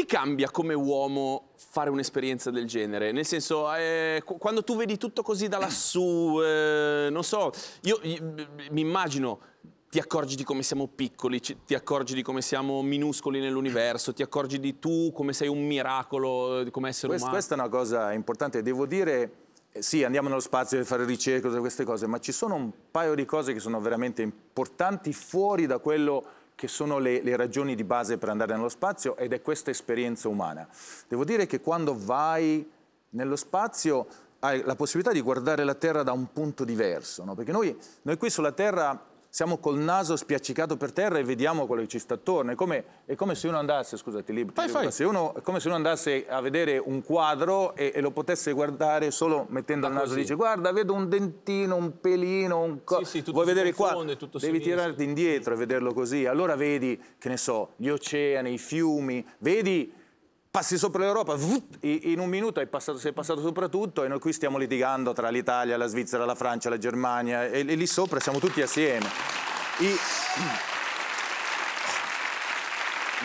ti cambia come uomo fare un'esperienza del genere? Nel senso, eh, quando tu vedi tutto così da lassù, eh, non so, io, mi immagino ti accorgi di come siamo piccoli, ti accorgi di come siamo minuscoli nell'universo, ti accorgi di tu come sei un miracolo, eh, come essere Quest, umano. Questa è una cosa importante, devo dire, eh, sì, andiamo nello spazio per fare ricerche, queste cose, ma ci sono un paio di cose che sono veramente importanti fuori da quello che sono le, le, ragioni di base per andare nello spazio ed è questa esperienza umana. Devo dire che quando vai nello spazio hai la possibilità di guardare la Terra da un punto diverso, no? perché noi, noi qui sulla Terra siamo col naso spiaccicato per terra e vediamo quello che ci sta attorno. È come, è come se uno andasse, scusate, lì, fai, fai. Se uno, è come se uno andasse a vedere un quadro e, e lo potesse guardare solo mettendo ah, il naso e dice guarda, vedo un dentino, un pelino, un sì, sì, Vuoi vedere qua? Fonde, Devi tirarti indietro e vederlo così. Allora vedi, che ne so, gli oceani, i fiumi, vedi passi sopra l'Europa, in un minuto passato, sei passato sopra tutto e noi qui stiamo litigando tra l'Italia, la Svizzera, la Francia, la Germania e, e lì sopra siamo tutti assieme. I...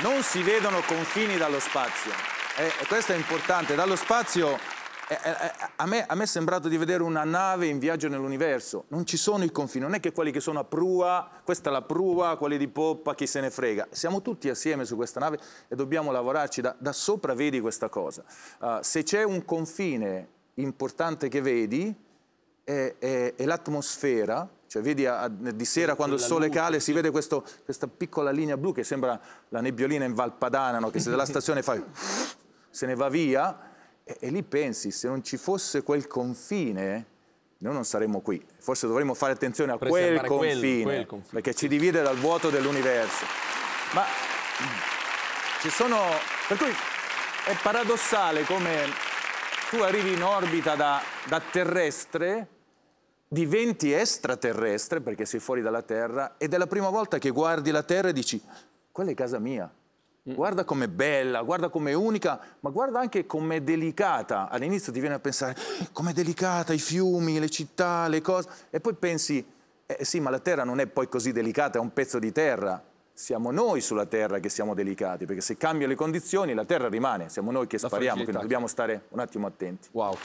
Non si vedono confini dallo spazio, eh, questo è importante, dallo spazio eh, eh, eh, a me, a me è sembrato di vedere una nave in viaggio nell'universo, non ci sono i confini, non è che quelli che sono a prua, questa è la prua, quelli di poppa, chi se ne frega, siamo tutti assieme su questa nave e dobbiamo lavorarci, da, da sopra vedi questa cosa, uh, se c'è un confine importante che vedi è, è, è l'atmosfera, cioè vedi a, a, di sera sì, quando il sole luce, cale sì. si vede questo, questa piccola linea blu che sembra la nebbiolina in Valpadana, no? che se dalla stazione fai se ne va via, e, e lì pensi, se non ci fosse quel confine, noi non saremmo qui. Forse dovremmo fare attenzione a quel confine, quel confine, perché ci divide dal vuoto dell'universo. Ma mm, ci sono... Per cui è paradossale come tu arrivi in orbita da, da terrestre, diventi extraterrestre perché sei fuori dalla Terra ed è la prima volta che guardi la Terra e dici quella è casa mia. Mm. Guarda com'è bella, guarda com'è unica, ma guarda anche com'è delicata. All'inizio ti viene a pensare ah, com'è delicata i fiumi, le città, le cose. E poi pensi, eh sì, ma la terra non è poi così delicata, è un pezzo di terra. Siamo noi sulla terra che siamo delicati, perché se cambiano le condizioni la terra rimane, siamo noi che spariamo, quindi dobbiamo stare un attimo attenti. Wow.